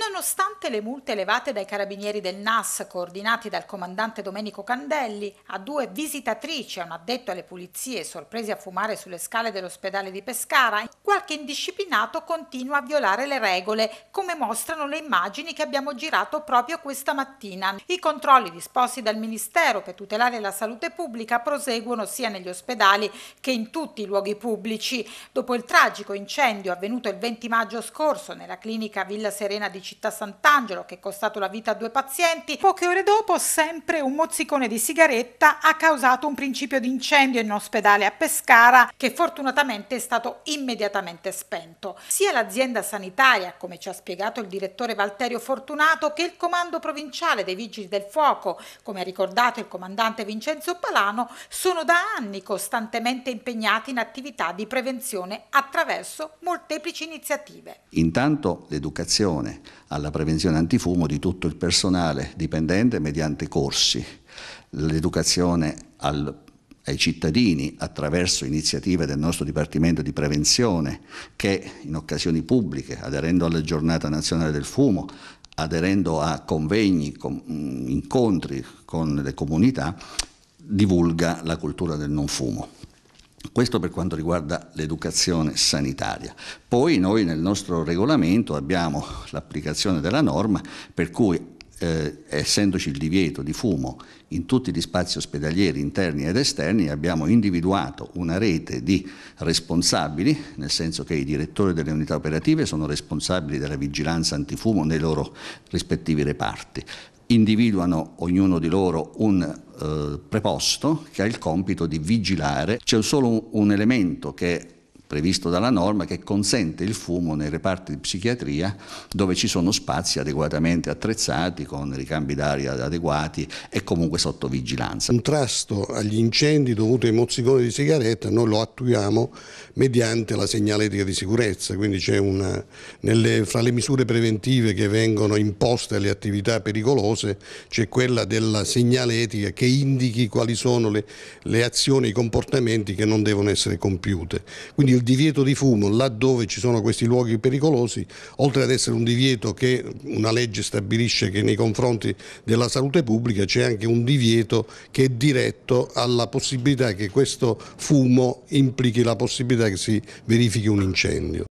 Nonostante le multe elevate dai carabinieri del NAS, coordinati dal comandante Domenico Candelli, a due visitatrici e un addetto alle pulizie sorpresi a fumare sulle scale dell'ospedale di Pescara, qualche indisciplinato continua a violare le regole, come mostrano le immagini che abbiamo girato proprio questa mattina. I controlli disposti dal Ministero per tutelare la salute pubblica proseguono sia negli ospedali che in tutti i luoghi pubblici. Dopo il tragico incendio avvenuto il 20 maggio scorso nella clinica Villa Serena di città Sant'Angelo che è costato la vita a due pazienti, poche ore dopo sempre un mozzicone di sigaretta ha causato un principio di incendio in un ospedale a Pescara che fortunatamente è stato immediatamente spento. Sia l'azienda sanitaria, come ci ha spiegato il direttore Valterio Fortunato, che il comando provinciale dei vigili del fuoco, come ha ricordato il comandante Vincenzo Palano, sono da anni costantemente impegnati in attività di prevenzione attraverso molteplici iniziative. Intanto l'educazione alla prevenzione antifumo di tutto il personale dipendente mediante corsi, l'educazione al, ai cittadini attraverso iniziative del nostro Dipartimento di Prevenzione che in occasioni pubbliche, aderendo alla giornata nazionale del fumo, aderendo a convegni, com, incontri con le comunità, divulga la cultura del non fumo. Questo per quanto riguarda l'educazione sanitaria. Poi noi nel nostro regolamento abbiamo l'applicazione della norma per cui eh, essendoci il divieto di fumo in tutti gli spazi ospedalieri interni ed esterni, abbiamo individuato una rete di responsabili, nel senso che i direttori delle unità operative sono responsabili della vigilanza antifumo nei loro rispettivi reparti individuano ognuno di loro un eh, preposto che ha il compito di vigilare. C'è solo un, un elemento che previsto dalla norma che consente il fumo nei reparti di psichiatria dove ci sono spazi adeguatamente attrezzati con ricambi d'aria adeguati e comunque sotto vigilanza. Il contrasto agli incendi dovuti ai mozziconi di sigaretta noi lo attuiamo mediante la segnaletica di sicurezza, quindi c'è una, nelle, fra le misure preventive che vengono imposte alle attività pericolose c'è quella della segnaletica che indichi quali sono le, le azioni e i comportamenti che non devono essere compiute. Quindi il divieto di fumo laddove ci sono questi luoghi pericolosi, oltre ad essere un divieto che una legge stabilisce che nei confronti della salute pubblica c'è anche un divieto che è diretto alla possibilità che questo fumo implichi la possibilità che si verifichi un incendio.